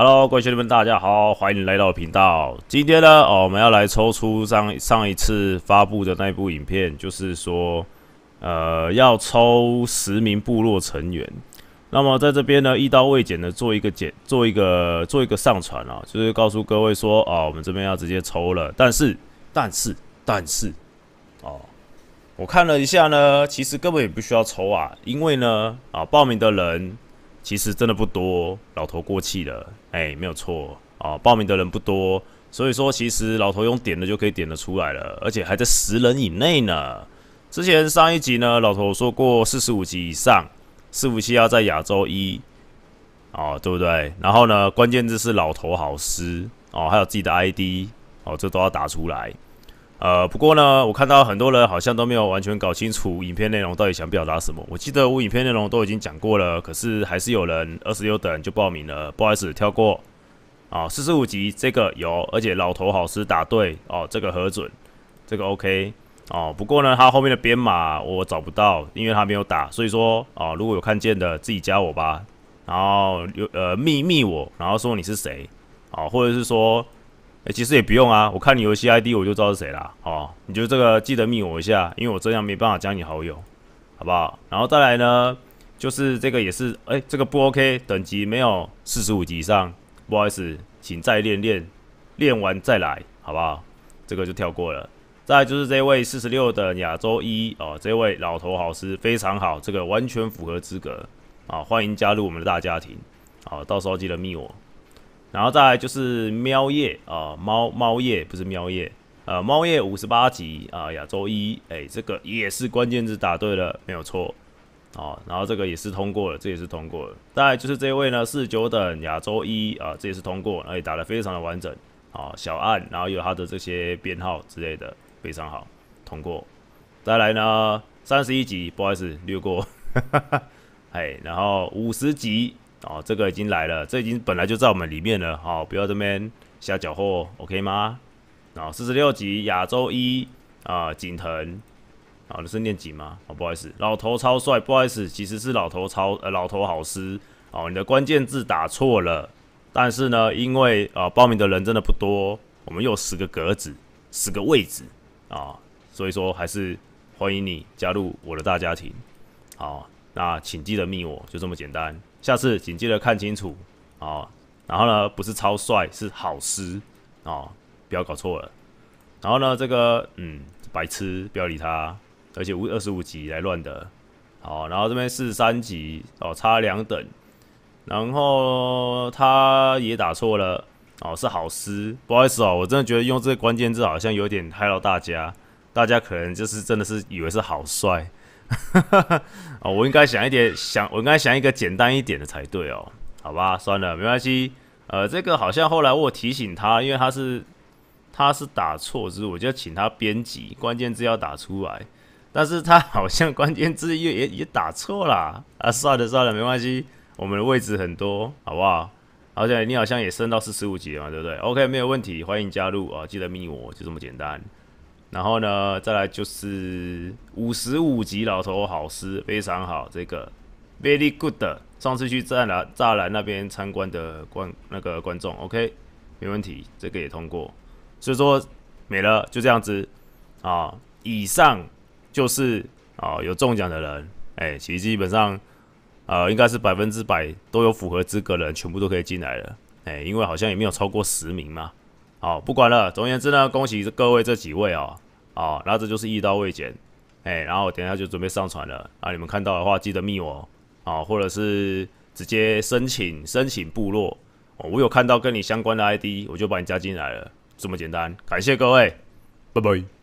Hello，各位兄弟们，大家好，欢迎来到频道。今天呢，哦，我们要来抽出上上一次发布的那部影片，就是说，呃，要抽十名部落成员。那么在这边呢，一刀未剪的做一个剪，做一个做一个上传啊，就是告诉各位说啊，我们这边要直接抽了。但是，但是，但是，哦，我看了一下呢，其实根本也不需要抽啊，因为呢，啊，报名的人。其实真的不多，老头过气了，哎，没有错啊，报名的人不多，所以说其实老头用点的就可以点得出来了，而且还在十人以内呢。之前上一集呢，老头说过四十五级以上，四五七要在亚洲一，啊，对不对？然后呢，关键字是老头好师哦，还有自己的 ID 哦，这都要打出来。呃，不过呢，我看到很多人好像都没有完全搞清楚影片内容到底想表达什么。我记得我影片内容都已经讲过了，可是还是有人二十六等就报名了，不好意思跳过。啊，四十五集这个有，而且老头好师答对哦，这个核准，这个 OK 哦。不过呢，他后面的编码我找不到，因为他没有打，所以说哦，如果有看见的自己加我吧，然后有呃密密我，然后说你是谁，哦，或者是说。其实也不用啊，我看你游戏 ID 我就知道是谁啦。哦，你就这个记得密我一下，因为我这样没办法加你好友，好不好？然后再来呢，就是这个也是，哎，这个不 OK，等级没有四十五级以上，不好意思，请再练练，练完再来，好不好？这个就跳过了。再就是这位四十六的亚洲一哦，这位老头好师非常好，这个完全符合资格啊，欢迎加入我们的大家庭啊，到时候记得密我。然后再来就是喵叶啊，猫猫叶不是喵叶，呃，猫叶五十八级啊，亚洲一，哎，这个也是关键字打对了，没有错，啊，然后这个也是通过了，这也是通过了。再来就是这位呢是九等亚洲一啊，这也是通过，且打得非常的完整啊，小案，然后有他的这些编号之类的，非常好，通过。再来呢三十一级，不好意思，略过，哎，然后五十级。哦，这个已经来了，这已经本来就在我们里面了。好，不要这边瞎搅和，OK 吗？啊，四十六级亚洲一啊，景腾，啊，你是念锦吗？哦，不好意思，老头超帅，不好意思，其实是老头超呃老头好师。哦，你的关键字打错了，但是呢，因为啊报名的人真的不多，我们又十个格子，十个位置啊，所以说还是欢迎你加入我的大家庭。好，那请记得密我，就这么简单。下次紧记得看清楚哦，然后呢，不是超帅是好诗哦，不要搞错了。然后呢，这个嗯白痴不要理他，而且五二十五级来乱的。好，然后这边是三级哦，差两等。然后他也打错了哦，是好诗，不好意思哦，我真的觉得用这个关键字好像有点害到大家，大家可能就是真的是以为是好帅。哈哈，哦，我应该想一点想，我应该想一个简单一点的才对哦，好吧，算了，没关系。呃，这个好像后来我提醒他，因为他是他是打错，字，我就请他编辑关键字要打出来，但是他好像关键字也也也打错了啊，算了算了，没关系，我们的位置很多，好不好？而且你好像也升到四十五级了嘛，对不对？OK，没有问题，欢迎加入啊，记得密我就这么简单。然后呢，再来就是五十五级老头好诗非常好，这个 very good。上次去栅栏栅栏那边参观的观那个观众，OK，没问题，这个也通过。所以说没了，就这样子啊。以上就是啊有中奖的人，哎，其实基本上呃应该是百分之百都有符合资格的人，全部都可以进来了，哎，因为好像也没有超过十名嘛。好，不管了。总而言之呢，恭喜各位这几位啊，啊，那这就是一刀未剪，哎，然后等一下就准备上传了。啊，你们看到的话，记得密我啊，或者是直接申请申请部落。我有看到跟你相关的 ID，我就把你加进来了，这么简单。感谢各位，拜拜。